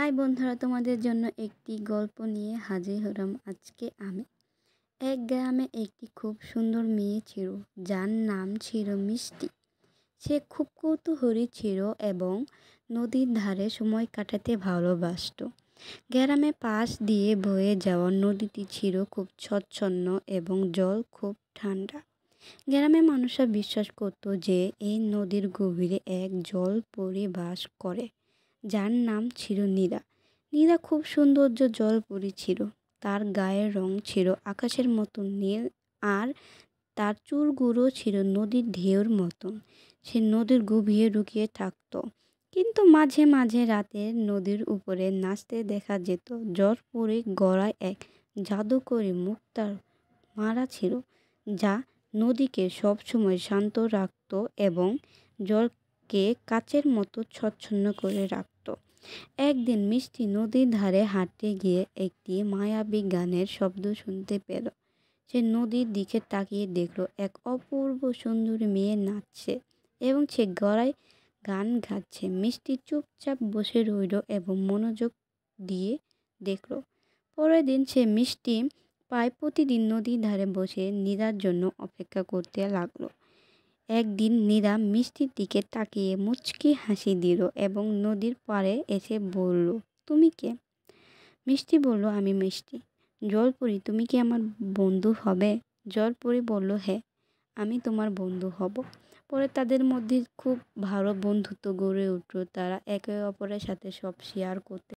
high বন্ধুরা তোমাদের জন্য একটি গল্প নিয়ে হাজির হলাম আজকে আমি এক গ্রামে একটি খুব সুন্দর মেয়ে ছিল যার নাম ছিল মিষ্টি সে খুব কৌতূহলী ছিল এবং নদীর ধারে সময় কাটাতে ভালোবাসত গ্রামে পাশ দিয়ে বয়ে যাওয়া নদীটি ছিল খুব স্বচ্ছন্ন এবং জল খুব ঠান্ডা গ্রামে মানুষরা বিশ্বাস করত যে এই নদীর গভীরে এক জল পরিবাস বাস করে যার নাম ছিল নীরা নীরা খুব সৌন্দর্য জলপরি ছিল তার গায়ের রং ছিল আকাশের মতন নীল আর তার চুলগুলো ছিল নদীর ঢেউর মতন সে নদীর গভীরে রুকিয়ে থাকত কিন্তু মাঝে মাঝে রাতে নদীর উপরে নাচতে দেখা যেত জ্বর পরে গড়ায় এক জাদুকরি মুক্তার মারা ছিল যা নদীকে সবসময় শান্ত রাখত এবং জলকে কাচের মতো স্বচ্ছন্ন করে রাখত একদিন মিষ্টি নদীর ধারে হাঁটতে গিয়ে একটি মায়াবী গানের শব্দ শুনতে পেল সে নদীর দিকে তাকিয়ে দেখল এক অপূর্ব সুন্দর মেয়ে নাচছে এবং সে গড়ায় গান গাচ্ছে মিষ্টি চুপচাপ বসে রইল এবং মনোযোগ দিয়ে দেখল পরের দিন সে মিষ্টি প্রায় প্রতিদিন নদীর ধারে বসে নিদার জন্য অপেক্ষা করতে লাগলো একদিন নীরা মিষ্টির দিকে তাকিয়ে মুচকি হাসি দিল এবং নদীর পাড়ে এসে বলল তুমি কে মিষ্টি বলল আমি মিষ্টি জলপুরি তুমি কি আমার বন্ধু হবে জলপুরি বলল হ্যাঁ আমি তোমার বন্ধু হব পরে তাদের মধ্যে খুব ভালো বন্ধুত্ব গড়ে উঠল তারা একে অপরের সাথে সব শেয়ার করতে